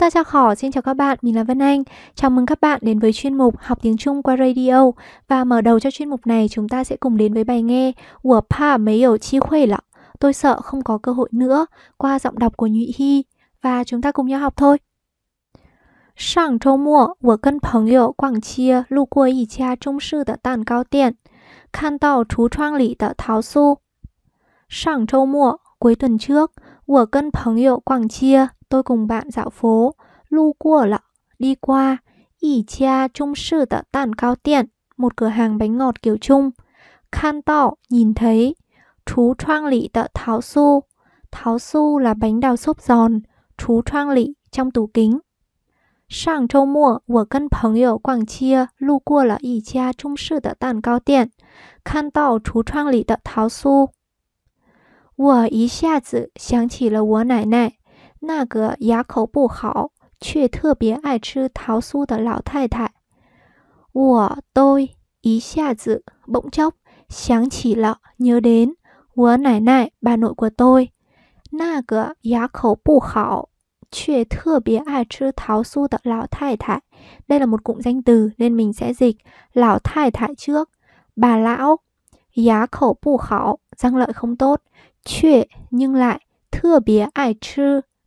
ta ra khỏ, xin chào các bạn, mình là Vân Anh. Chào mừng các bạn đến với chuyên mục Học tiếng Trung qua radio. Và mở đầu cho chuyên mục này, chúng ta sẽ cùng đến với bài nghe của Pa Mấy ở Chi Khuê Lọ. Tôi sợ không có cơ hội nữa qua giọng đọc của Nhụy Hy. Và chúng ta cùng nhau học thôi. cuối tuần trước, 我跟朋友逛街。tôi cùng bạn dạo phố, lu của lọ, đi qua, ỉ cha trung sư tờ tàn cao tiện, một cửa hàng bánh ngọt kiểu Trung. Khan tỏ, nhìn thấy, chú trang lị tợ tháo su. Tháo su là bánh đào xốp giòn, chú trang lị trong tủ kính. Sang châu mùa, của cân 朋友 Quảng Chia lu qua là ỉ cha trung sư tợ tàn cao tiện. Khan tỏ chú choang lị tợ tháo su. 我一下子想起了我奶奶。那个牙口不好却特别爱吃桃酥的老太太。我 tôi 一下子 bỗng chốc 想起了 nhớ đến 我奶奶 bà nội của tôi. 那个牙口不好却特别爱吃桃酥的老太太。Đây là một cụm danh từ nên mình sẽ dịch lão thái thái trước. Bà lão, giá khẩu bù khảo, răng lợi không tốt, chuyện nhưng lại thưa bía ai chư,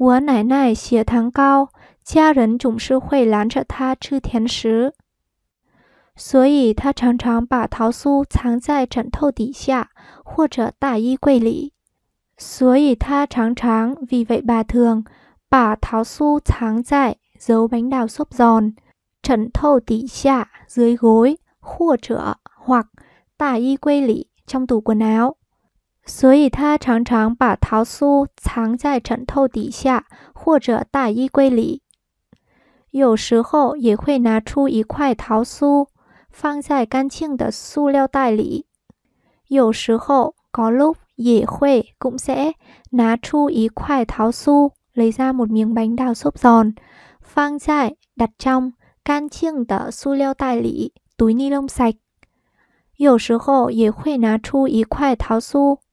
我奶奶血糖高，家人总是会拦着她吃甜食，所以她常常把桃酥藏在枕头底下或者大衣柜里。所以她常常 vì vậy bà t h ư n 把桃酥藏在 dấu b 枕头底下 d ư 或者 h 大衣柜里 t r o n 所以，他常常把桃酥藏在枕头底下，或者大衣柜里。有时候也会拿出一块桃酥，放在干净的塑料袋里。有时候，高露也会公司拿出一块桃酥，拿出一块桃酥，拿出一块桃酥，拿出一块桃酥，拿出拿出一块桃酥，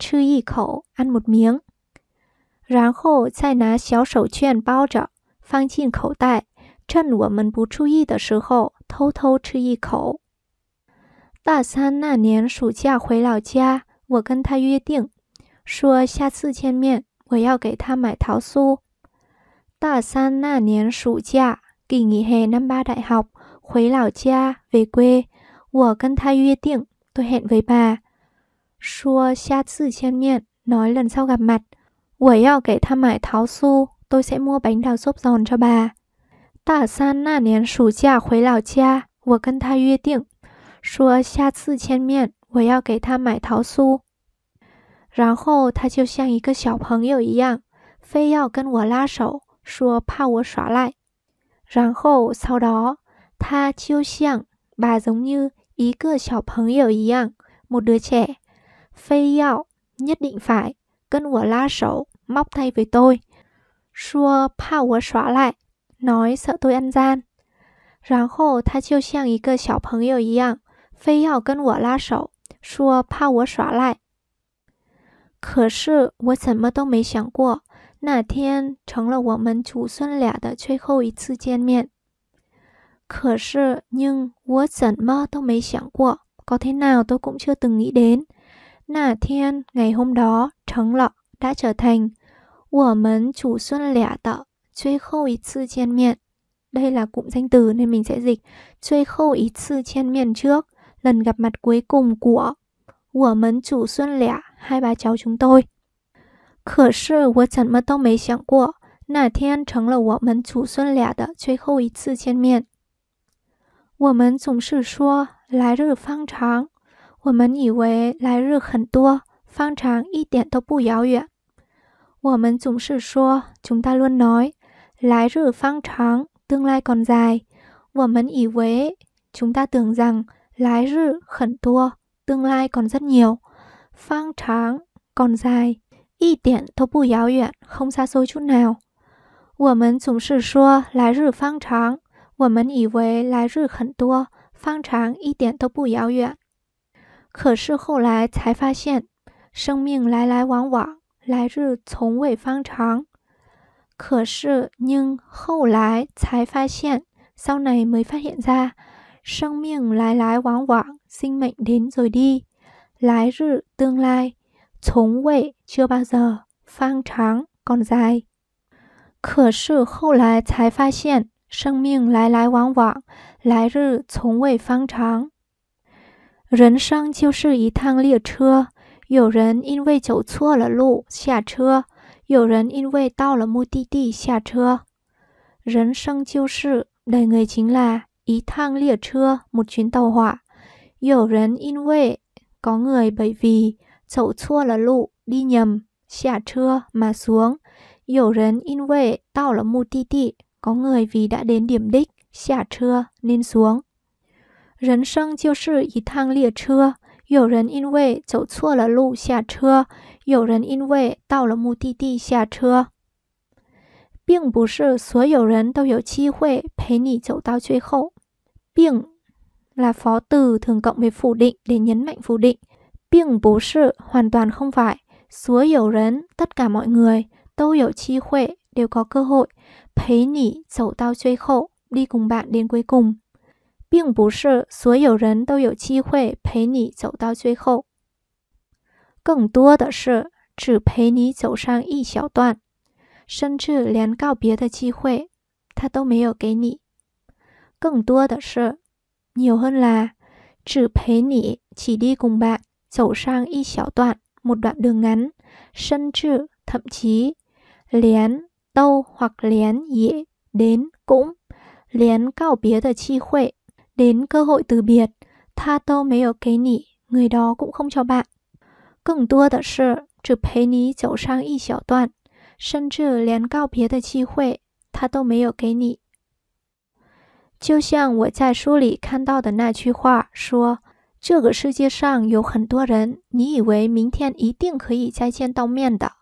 吃一口，ăn một miếng，然后再拿小手绢包着放进口袋，趁我们不注意的时候偷偷吃一口。大三那年暑假回老家，我跟他约定，说下次见面我要给他买桃酥。大三那年暑假，kỳ nghỉ hè năm ba đại học，回老家，về quê，我跟他约定，tôi hẹn với bà。说下次见面, nói lần sau gặp mặt. 我要给他买桃酥, tôi sẽ mua bánh đào xốp giòn cho bà. 大三那年暑假回老家，我跟他约定，说下次见面我要给他买桃酥。然后他就像一个小朋友一样，非要跟我拉手，说怕我耍赖。然后 sau đó，他就像 bà giống như 一个小朋友一样，một đứa trẻ 非要 nhất định phải, cân của la sổ, móc thay với tôi. Xua pa của xóa lại, nói sợ tôi ăn gian. Ráng khổ ta chiêu xiang ý cơ xảo 朋友一样，非要跟我拉手，说怕我耍赖。可是我怎么都没想过，那天成了我们祖孙俩的最后一次见面。可是，nhưng có thế nào tôi cũng chưa từng nghĩ đến。Nả thiên ngày hôm đó Trấn lọ đã trở thành của mến chủ xuân lẻ tợ Chơi khâu ý sư chen miệng Đây là cụm danh từ nên mình sẽ dịch Chơi khâu ý sư chen miệng trước Lần gặp mặt cuối cùng của Của mến chủ xuân lẻ Hai bà cháu chúng tôi 可是我怎么都没想过，那天成了我们祖孙俩的最后一次见面。我们总是说来日方长，我们以为来日很多方长一点都不遥远我们总是说穷大乱来来日方长等来等在我们以为穷大等上来日很多等来等着你方长等在一点都不遥远红茶 so t 我们总是说来日方长我们以为来日很多方长一点都不遥远可是后来才发现，生命来来往往，来日从未方长。可是您后来才发现，后来没发现，后没发现，生命来来往往，生命来来的，来日等来从未往，来这方长方长。可是后来才发现，生命来来往往，来日从未方长。人生就是一趟列车，有人因为走错了路下车，有人因为到了目的地下车。人生就是，có người chính là 一趟列车，một chuyến tàu hỏa，有人因为 có người bởi vì 走错了路 đi nhầm，trả chưa mà xuống，有人因为到了目的地 có người vì đã đến điểm đích，trả chưa nên xuống。là phó từ thường cộng với phủ định để nhấn mạnh phủ định. Biếng bố sự hoàn toàn không phải. Số hiểu rấn, tất cả mọi người, tô hiểu chi huệ đều có cơ hội. Thấy nhỉ, dẫu tao chơi khổ, đi cùng bạn đến cuối cùng. 并不是所有人都有机会陪你走到最后，更多的是只陪你走上一小段，甚至连告别的机会他都没有给你。更多的是，有恨啦，只陪你起立功吧，走上一小段，m 短的 đ 甚至，thậm chí，连都或连也连功连告别的机会。到机会，辞别，他都没有给你，那人也从不给你。更多的是，只陪你走上一小段，甚至连告别的机会，他都没有给你。就像我在书里看到的那句话说：“这个世界上有很多人，你以为明天一定可以再见到面的。”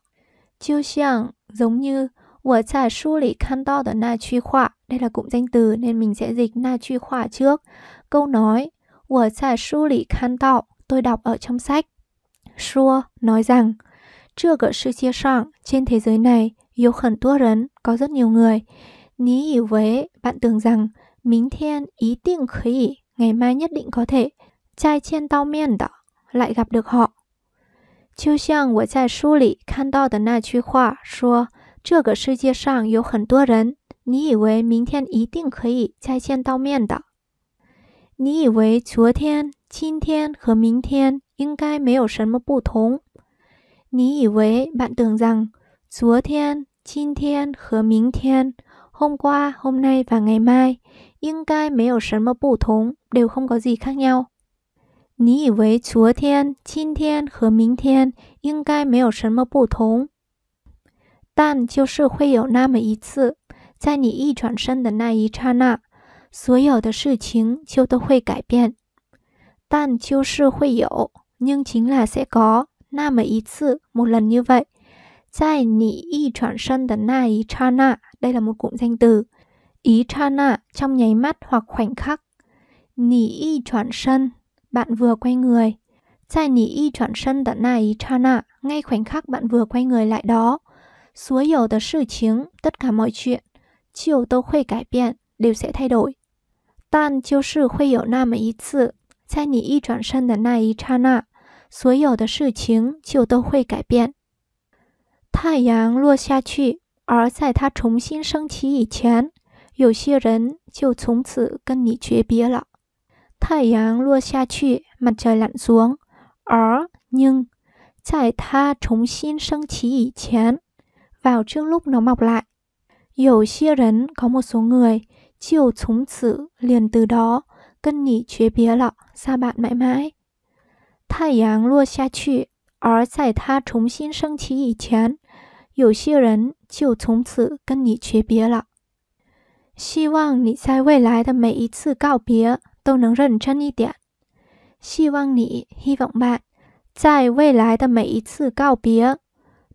就像，正如。我在书里看到的那句话，đây là cụm danh từ nên mình sẽ dịch na truy khỏa trước. Câu nói, của tại 书里看到, tôi đọc ở trong sách. Xua nói rằng, chưa gỡ sự chia soạn, trên thế giới này, yêu khẩn tua rấn, có rất nhiều người. Ní với, bạn tưởng rằng, minh thiên ý định khỉ, ngày mai nhất định có thể, trai trên tao miên đó, lại gặp được họ. 就像我在书里看到的那句话说 xiang 这个世界上有很多人，你以为明天一定可以再见到面的。你以为昨天、今天和明天应该没有什么不同。你以为 bạn 昨天、今天和明天、hôm qua, hôm nay và ngày mai 应该没有什么不同，đều không có gì khác nhau。你以为昨天、今天和明天应该没有什么不同。但就是会有那么一次，在你一转身的那一刹那，所有的事情就都会改变。但就是会有，nhưng chính là sẽ có 那么一次 một lần như vậy. là một cụm danh từ. trong nháy mắt hoặc khoảnh khắc. y chuyển sân, bạn vừa quay người. nỉ y chuyển sân đến na ý ngay khoảnh khắc bạn vừa quay người lại đó. 所有的事情，tất cả mọi chuyện, đều sẽ thay đổi. Tan chiêu sư khuê hiểu nam ý tự, tại nỉ y chuyển sân đến nai y cha na, sở hữu de sự chính, chiều tôi khuê cải biện. Thái yang lua xa chu, ở tại ta trọng xin sinh chí y chén, có 些人就从此跟你诀别了。Thái mặt trời lặn xuống, ở nhưng, tại ta trọng xin sinh chí y chén, vào trước lúc nó mọc lại. Hữu chiêu lớn có một số người chiều súng sự liền từ đó cân nhị chép bia lọ sa bàn mây Thái tại s yáng chúng i mãi. lua chì, xa rén bía xiē chiều chế mái. đa m 太阳落下去，而在它重新 a t 以前，有些人就从此跟你诀别了。希望你在未来的每一次告别都能认真一点。希望你希望在未来的每一次告别。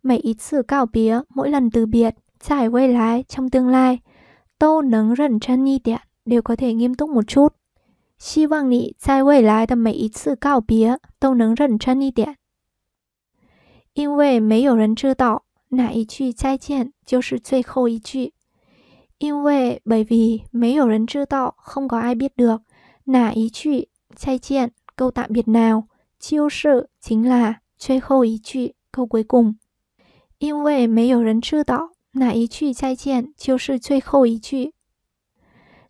每一次告别，mỗi lần từ biệt, trải quay lái trong tương lai, tô nấng rẩn chân nhi đẹp đều có thể nghiêm túc một chút. Hy vọng không có ai biết được nả câu tạm biệt nào chiêu sự chính là chơi khâu ý câu cuối cùng 因为没有人知道哪一句再见就是最后一句，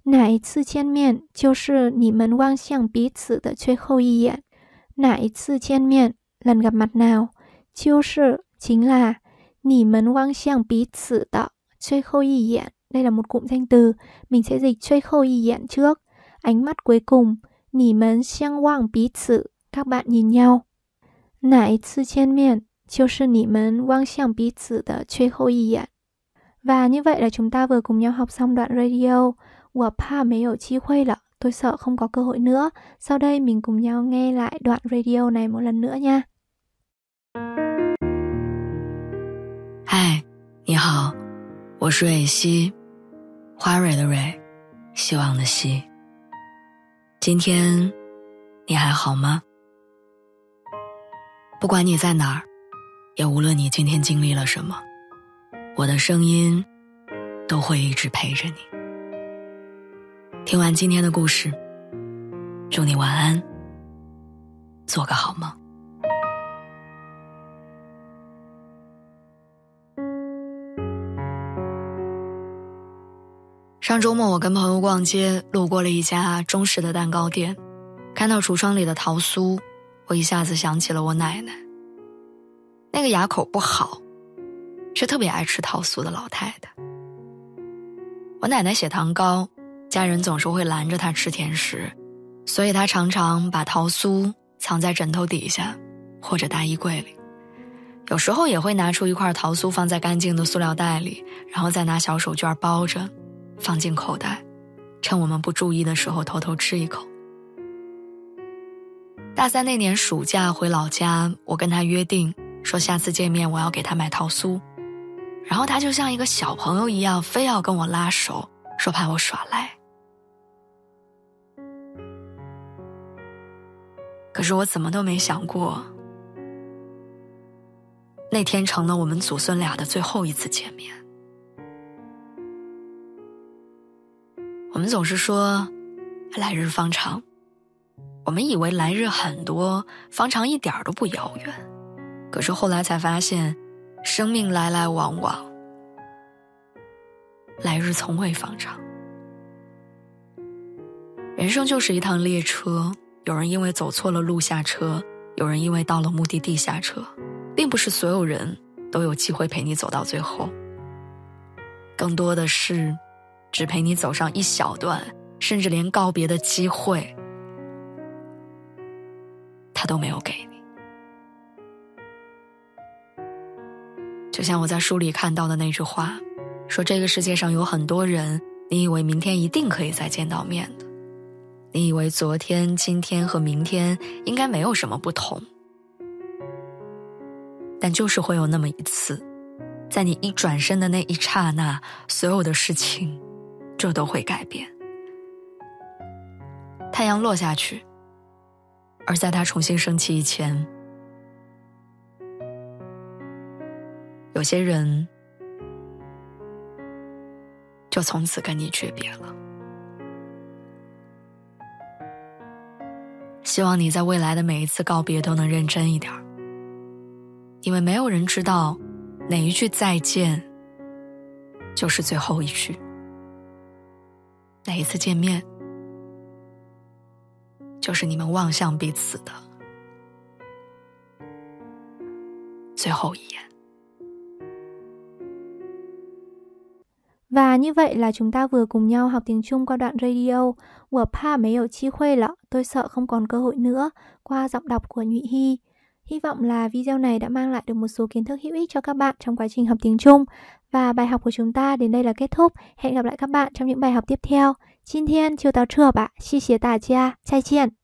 哪一次见面就是你们望向彼此的最后一眼，哪一次见面 lần gặp mặt nào 就是 chính là nỉ mấn quang xiang bí sử tạo chơi khâu y diện là một cụm danh từ mình sẽ dịch chơi khâu y diện trước ánh mắt cuối cùng nỉ mấn xiang quang bí sử các bạn nhìn nhau nải sư trên miệng 就是你们望向彼此的最后一眼。Và như vậy là chúng ta vừa cùng nhau học xong đoạn radio. 我怕没有机会了，我怕没有机会了。tôi sợ không có cơ hội nữa. Sau đây mình cùng nhau nghe lại đoạn radio này một lần nữa nha. 嗨，你好，我是蕊西，花蕊的蕊，希望的希。今天你还好吗？不管你在哪儿。也无论你今天经历了什么，我的声音都会一直陪着你。听完今天的故事，祝你晚安，做个好梦。上周末我跟朋友逛街，路过了一家中式的蛋糕店，看到橱窗里的桃酥，我一下子想起了我奶奶。那个牙口不好，却特别爱吃桃酥的老太太。我奶奶血糖高，家人总是会拦着她吃甜食，所以她常常把桃酥藏在枕头底下，或者大衣柜里。有时候也会拿出一块桃酥放在干净的塑料袋里，然后再拿小手绢包着，放进口袋，趁我们不注意的时候偷偷吃一口。大三那年暑假回老家，我跟她约定。说下次见面我要给他买桃酥，然后他就像一个小朋友一样，非要跟我拉手，说怕我耍赖。可是我怎么都没想过，那天成了我们祖孙俩的最后一次见面。我们总是说来日方长，我们以为来日很多，方长一点都不遥远。可是后来才发现，生命来来往往，来日从未方长。人生就是一趟列车，有人因为走错了路下车，有人因为到了目的地下车，并不是所有人都有机会陪你走到最后，更多的是只陪你走上一小段，甚至连告别的机会，他都没有给你。就像我在书里看到的那句话，说这个世界上有很多人，你以为明天一定可以再见到面的，你以为昨天、今天和明天应该没有什么不同，但就是会有那么一次，在你一转身的那一刹那，所有的事情就都会改变。太阳落下去，而在它重新升起以前。有些人就从此跟你诀别了。希望你在未来的每一次告别都能认真一点儿，因为没有人知道哪一句再见就是最后一句，哪一次见面就是你们望向彼此的最后一眼。Và như vậy là chúng ta vừa cùng nhau học tiếng Trung qua đoạn radio. Pa Chi 我怕没有机会了, tôi sợ không còn cơ hội nữa, qua giọng đọc của Nhụy Hy. Hy vọng là video này đã mang lại được một số kiến thức hữu ích cho các bạn trong quá trình học tiếng Trung. Và bài học của chúng ta đến đây là kết thúc. Hẹn gặp lại các bạn trong những bài học tiếp theo. Xin thiên chiều táo trưa ạ. Xì xì tà chia. Chai chiên.